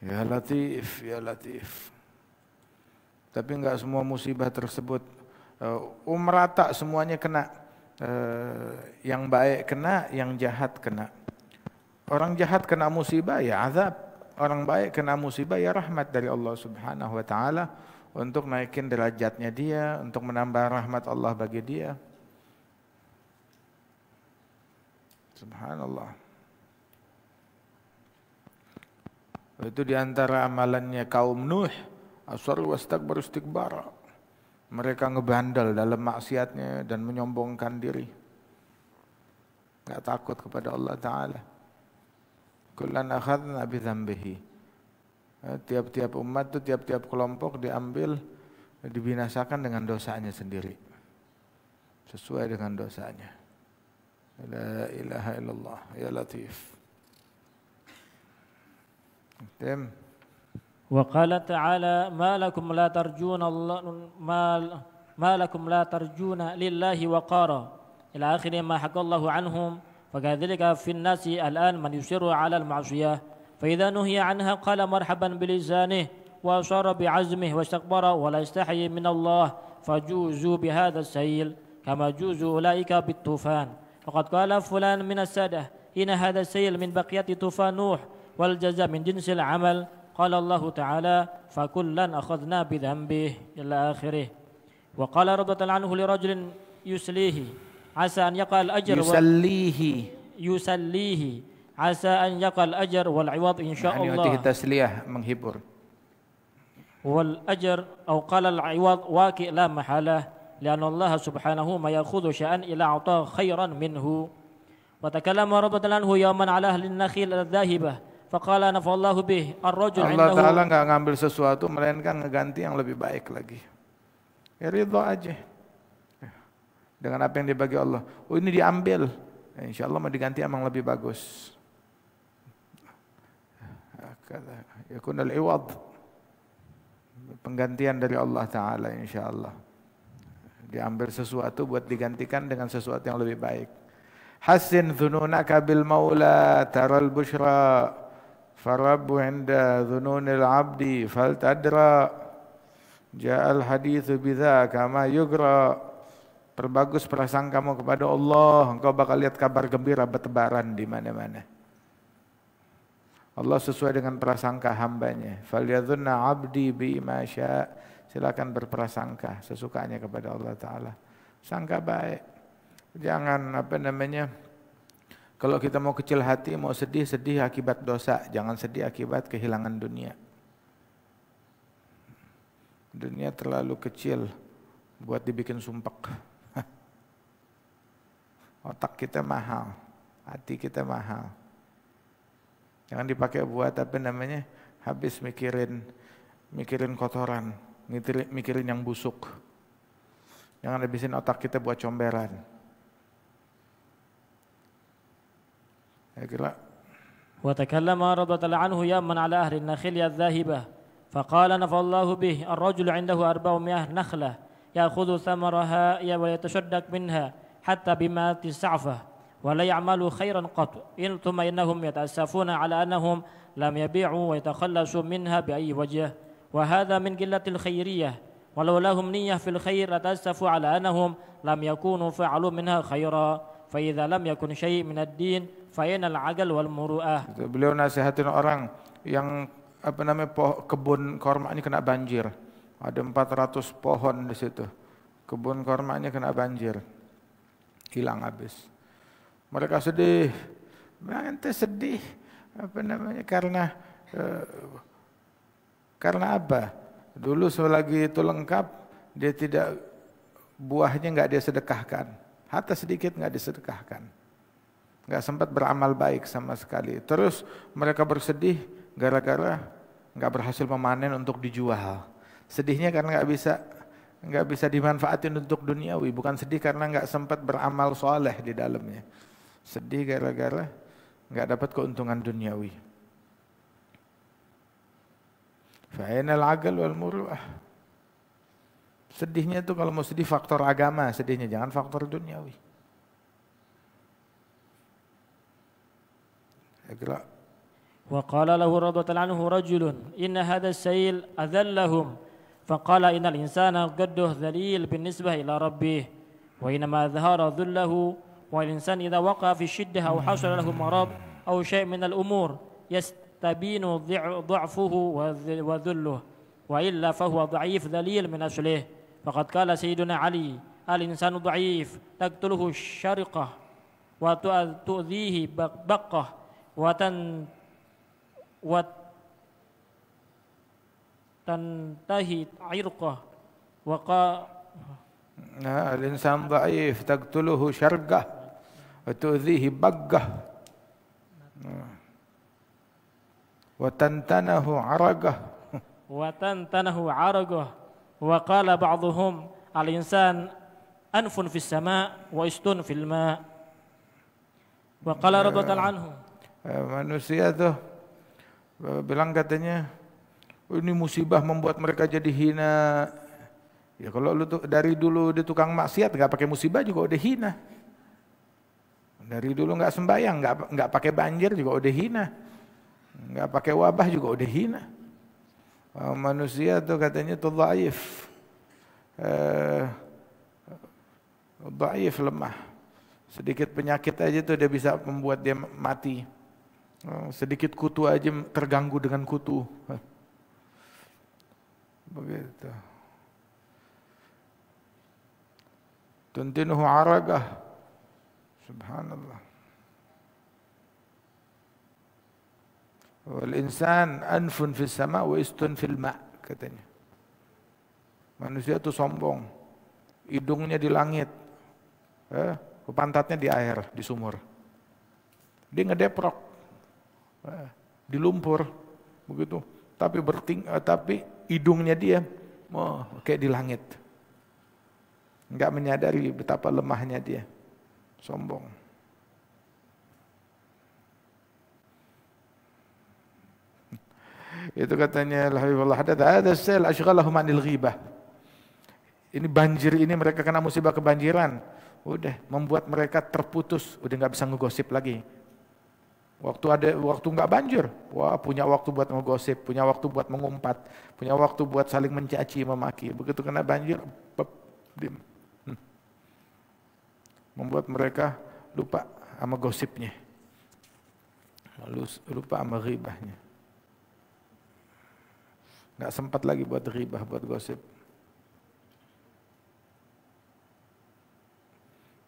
Ya Latif, ya Latif. Tapi enggak semua musibah tersebut um semuanya kena. Eh, yang baik kena, yang jahat kena. Orang jahat kena musibah ya azab. Orang baik kena musibah ya rahmat dari Allah Subhanahu wa taala untuk naikin derajatnya dia, untuk menambah rahmat Allah bagi dia. Subhanallah. Itu diantara amalannya kaum Nuh. Asar wastakbaru istikbara. Mereka ngebandel dalam maksiatnya dan menyombongkan diri. Tidak takut kepada Allah Ta'ala. kulan akhadna zambihi. Eh, tiap-tiap umat itu, tiap-tiap kelompok diambil, dibinasakan dengan dosanya sendiri. Sesuai dengan dosanya. La ilaha illallah. Ya Latif. تم وقال تعالى ما لكم لا ترجون الله ما ما لكم لا ترجون لله وقارا إلى آخر ما حكى الله عنهم فكذلك في الناس الآن من يصر على المعصية فإذا نهي عنها قال مرحبا بلسانه وأشار بعزمه واستكبر ولا يستحي من الله فجوزوا بهذا السيل كما جوزوا أولئك بالطوفان وقد قال فلان من السادة إن هذا السيل من بقية طوفان نوح والجزاء من جنس العمل قال الله تعالى فكلا أخذنا بذنبه إلى آخره وقال رضي الله عنه لرجل يسليه عسى أن يقع الأجر يسليه يسليه عسى أن يقع الأجر والعوض إن شاء يعني الله يعطيه تسلية menghibur والأجر أو قال العوض واقع لا محالة لأن الله سبحانه ما يأخذ شأن إلى أعطاه خيرا منه وتكلم ربنا عنه يوما على أهل النخيل الذاهبة Fakallah nafallahu bih ar-rajul Allah Ta'ala nggak ngambil sesuatu melainkan ngeganti yang lebih baik lagi. Ya ridho aja. Ya. Dengan apa yang dibagi Allah. Oh ini diambil. Ya, insya Allah mau diganti emang lebih bagus. Ya, Yakun al-iwad. Penggantian dari Allah Ta'ala insya Allah. Diambil sesuatu buat digantikan dengan sesuatu yang lebih baik. Hasin zununaka bil maula taral busra فرب عند ذنون العبد فلتدرى جاء الحديث بذا كما يقرأ Perbagus perasaan kamu kepada Allah, engkau bakal lihat kabar gembira bertebaran di mana-mana. Allah sesuai dengan prasangka hambanya. Falyadhunna abdi bi masya. Silakan berprasangka sesukanya kepada Allah Taala. Sangka baik. Jangan apa namanya kalau kita mau kecil hati, mau sedih, sedih akibat dosa. Jangan sedih akibat kehilangan dunia. Dunia terlalu kecil buat dibikin sumpek. Otak kita mahal, hati kita mahal. Jangan dipakai buat apa namanya, habis mikirin mikirin kotoran, mikirin, mikirin yang busuk. Jangan habisin otak kita buat comberan. لكن لا وتكلم رضي الله عنه يوما على أهل النخيل الذاهبة فقال نفى الله به الرجل عنده أربعمائة نخلة يأخذ ثمرها ويتشدق منها حتى بما تسعفه ولا يعمل خيرا قط إن ثم إنهم يتأسفون على أنهم لم يبيعوا ويتخلصوا منها بأي وجه وهذا من قلة الخيرية ولو لهم نية في الخير لتأسفوا على أنهم لم يكونوا فعلوا منها خيرا فإذا لم يكن شيء من الدين Fayanal agal wal muru'ah. Gitu. Beliau nasihatin orang yang apa namanya poh, kebun korma ini kena banjir. Ada 400 pohon di situ. Kebun korma ini kena banjir. Hilang habis. Mereka sedih. Mereka nah, sedih apa namanya karena eh, karena apa? Dulu selagi itu lengkap dia tidak buahnya nggak dia sedekahkan. Harta sedikit nggak disedekahkan nggak sempat beramal baik sama sekali. Terus mereka bersedih gara-gara nggak berhasil memanen untuk dijual. Sedihnya karena nggak bisa nggak bisa dimanfaatin untuk duniawi, bukan sedih karena nggak sempat beramal soleh di dalamnya. Sedih gara-gara nggak dapat keuntungan duniawi. Fa'inal agal wal muruah. Sedihnya itu kalau mau sedih faktor agama sedihnya, jangan faktor duniawi. اقرأ وقال له رضي الله عنه رجل إن هذا السيل أذلهم فقال إن الإنسان قده ذليل بالنسبة إلى ربه وإنما ظهر ذله والإنسان إذا وقع في الشدة أو حصل له مرض أو شيء من الأمور يستبين ضعفه وذله وإلا فهو ضعيف ذليل من أصله فقد قال سيدنا علي الإنسان ضعيف تقتله الشرقة وتؤذيه بقه وتن وتنتهي عرقه وقال الإنسان ضعيف تقتله شرقه وتؤذيه بقه وتنتنه عرقه وتنتنه عرقه وقال بعضهم الإنسان أنف في السماء وإستن في الماء وقال رضي الله عنه Eh, manusia tuh eh, bilang katanya oh, ini musibah membuat mereka jadi hina. Ya kalau lu tuh dari dulu dia tukang maksiat nggak pakai musibah juga udah hina. Dari dulu nggak sembayang, nggak nggak pakai banjir juga udah hina. Nggak pakai wabah juga udah hina. Eh, manusia tuh katanya tuh laif. Eh, daif lemah. Sedikit penyakit aja tuh dia bisa membuat dia mati. Eh, sedikit kutu aja terganggu dengan kutu. Begitu. Tuntinuhu aragah. Subhanallah. Wal insan anfun fis sama wa istun fil ma katanya. Manusia itu sombong. Hidungnya di langit. Eh, pantatnya di air, di sumur. Dia ngedeprok. Ah, di lumpur begitu. Tapi berting eh, tapi hidungnya dia oh, kayak di langit. nggak menyadari betapa lemahnya dia. Sombong. Itu katanya al ada sel ashghalahum anil ghibah. Ini banjir ini mereka kena musibah kebanjiran. Udah membuat mereka terputus, udah nggak bisa ngegosip lagi. Waktu ada waktu nggak banjir, wah punya waktu buat ngegosip, punya waktu buat mengumpat, punya waktu buat saling mencaci, memaki. Begitu kena banjir, pep, dim. Hmm. Membuat mereka lupa sama gosipnya. Lalu lupa sama ribahnya. Nggak sempat lagi buat ribah, buat gosip.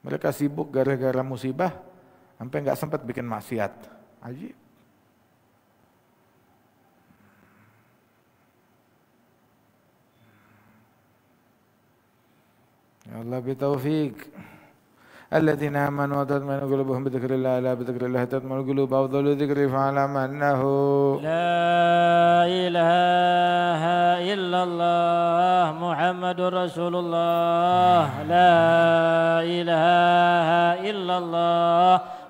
Mereka sibuk gara-gara musibah, sampai nggak sempat bikin maksiat. عجيب يا الله بتوفيق الذين امنوا وتطمئن قلوبهم بذكر الله لا بذكر الله تطمئن القلوب افضل ذكر فاعلم انه لا اله الا الله محمد رسول الله لا اله الا الله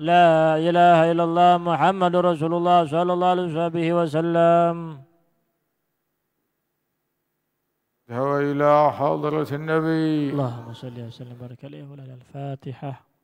لا إله إلا الله محمد رسول الله صلى الله عليه وصحبه وسلم إلى حضرة النبي اللهم صل وسلم وبارك عليه الفاتحة